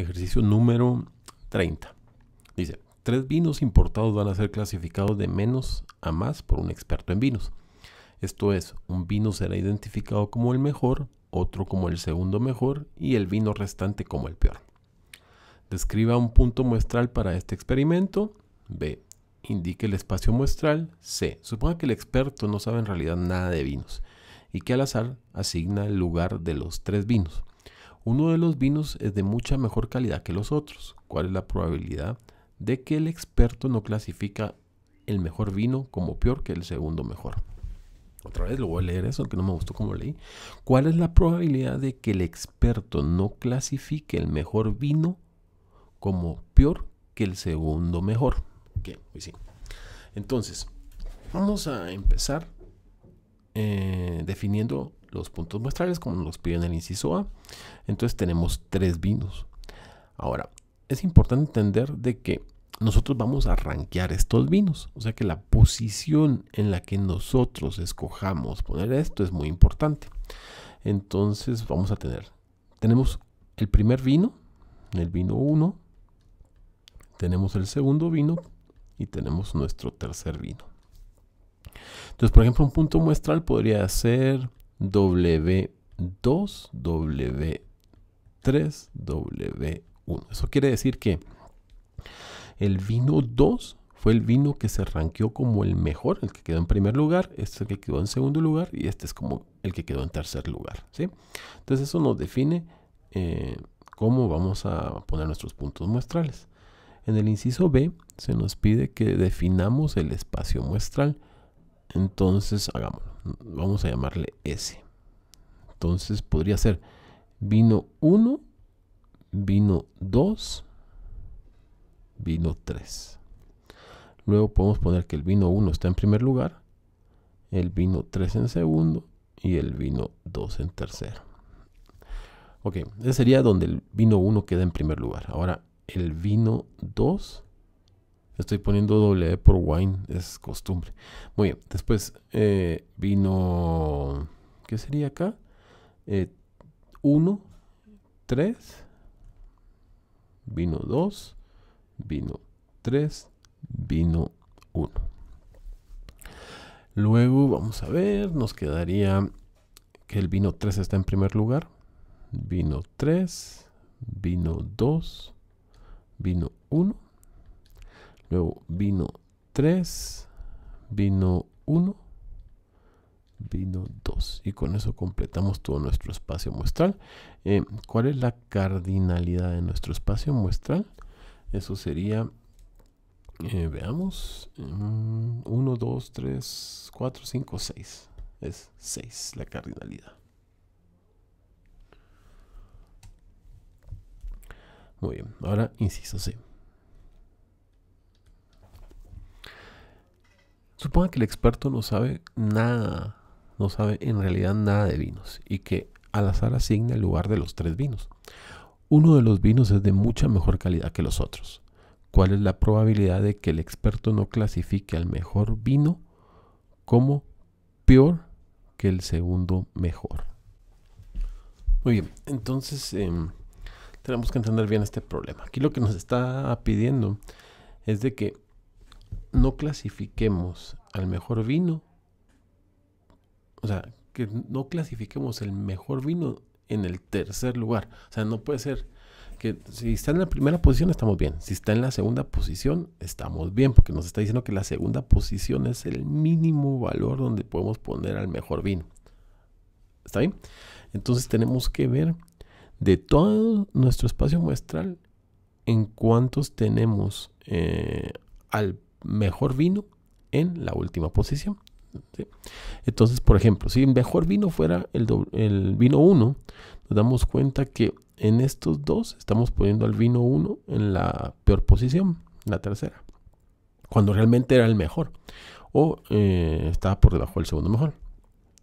Ejercicio número 30. Dice, tres vinos importados van a ser clasificados de menos a más por un experto en vinos. Esto es, un vino será identificado como el mejor, otro como el segundo mejor y el vino restante como el peor. Describa un punto muestral para este experimento. B. Indique el espacio muestral. C. Suponga que el experto no sabe en realidad nada de vinos y que al azar asigna el lugar de los tres vinos uno de los vinos es de mucha mejor calidad que los otros. ¿Cuál es la probabilidad de que el experto no clasifica el mejor vino como peor que el segundo mejor? Otra vez lo voy a leer eso, que no me gustó como leí. ¿Cuál es la probabilidad de que el experto no clasifique el mejor vino como peor que el segundo mejor? Ok, pues sí. Entonces, vamos a empezar eh, definiendo los puntos muestrales como nos piden el inciso A. Entonces tenemos tres vinos. Ahora, es importante entender de que nosotros vamos a rankear estos vinos. O sea que la posición en la que nosotros escojamos poner esto es muy importante. Entonces vamos a tener, tenemos el primer vino, el vino 1, tenemos el segundo vino y tenemos nuestro tercer vino. Entonces, por ejemplo, un punto muestral podría ser W2, W3, W1. Eso quiere decir que el vino 2 fue el vino que se ranqueó como el mejor, el que quedó en primer lugar, este es el que quedó en segundo lugar y este es como el que quedó en tercer lugar. ¿sí? Entonces eso nos define eh, cómo vamos a poner nuestros puntos muestrales. En el inciso B se nos pide que definamos el espacio muestral. Entonces hagámoslo vamos a llamarle S. Entonces podría ser vino 1, vino 2, vino 3. Luego podemos poner que el vino 1 está en primer lugar, el vino 3 en segundo y el vino 2 en tercero. Ok, ese sería donde el vino 1 queda en primer lugar. Ahora el vino 2 Estoy poniendo doble e por wine, es costumbre. Muy bien, después eh, vino, ¿qué sería acá? 1, eh, 3, vino 2, vino 3, vino 1. Luego vamos a ver, nos quedaría que el vino 3 está en primer lugar. Vino 3, vino 2, vino 1 Luego vino 3, vino 1, vino 2. Y con eso completamos todo nuestro espacio muestral. Eh, ¿Cuál es la cardinalidad de nuestro espacio muestral? Eso sería, eh, veamos, 1, 2, 3, 4, 5, 6. Es 6 la cardinalidad. Muy bien, ahora inciso C. Suponga que el experto no sabe nada, no sabe en realidad nada de vinos y que al azar asigna el lugar de los tres vinos. Uno de los vinos es de mucha mejor calidad que los otros. ¿Cuál es la probabilidad de que el experto no clasifique al mejor vino como peor que el segundo mejor? Muy bien, entonces em, tenemos que entender bien este problema. Aquí lo que nos está pidiendo es de que no clasifiquemos al mejor vino, o sea, que no clasifiquemos el mejor vino en el tercer lugar. O sea, no puede ser que si está en la primera posición estamos bien, si está en la segunda posición estamos bien, porque nos está diciendo que la segunda posición es el mínimo valor donde podemos poner al mejor vino. ¿Está bien? Entonces tenemos que ver de todo nuestro espacio muestral en cuántos tenemos eh, al mejor vino en la última posición. Entonces, por ejemplo, si mejor vino fuera el, vino 1, nos damos cuenta que en estos dos estamos poniendo al vino 1 en la peor posición, la tercera, cuando realmente era el mejor o eh, estaba por debajo del segundo mejor.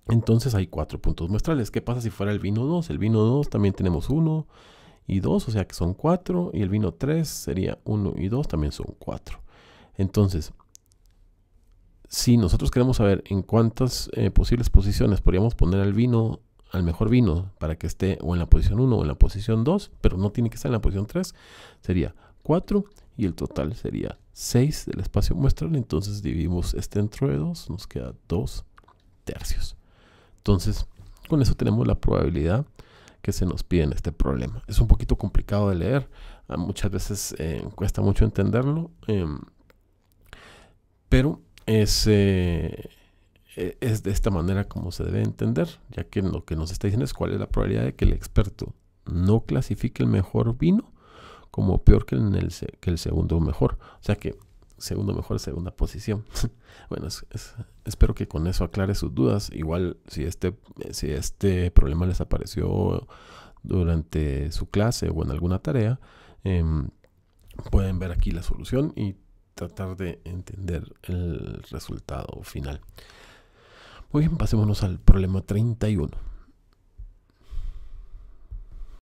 Entonces hay cuatro puntos muestrales. ¿Qué pasa si fuera el vino 2? El vino 2 también tenemos 1 y 2, o sea que son 4. Y el vino 3 sería 1 y 2, también son 4. Entonces, si nosotros queremos saber en cuántas eh, posibles posiciones podríamos poner al vino, al mejor vino, para que esté o en la posición 1 o en la posición 2, pero no tiene que estar en la posición 3, sería 4 y el total sería 6 del espacio muestral. Entonces dividimos este dentro de 2, nos queda 2 tercios. Entonces, con eso tenemos la probabilidad que se nos pide en este problema. Es un poquito complicado de leer, ah, muchas veces eh, cuesta mucho entenderlo. Em, pero es, eh, e-, es de esta manera como se debe entender, ya que lo que nos está diciendo es cuál es la probabilidad de que el experto no clasifique el mejor vino como peor que el, que el segundo mejor. O sea que segundo mejor, es segunda posición. bueno, espero que con eso aclare sus dudas. Igual si este, si este problema les apareció durante su clase o en alguna tarea, em, pueden ver aquí la solución y tratar de entender el resultado final. Muy bien, pasémonos al problema 31.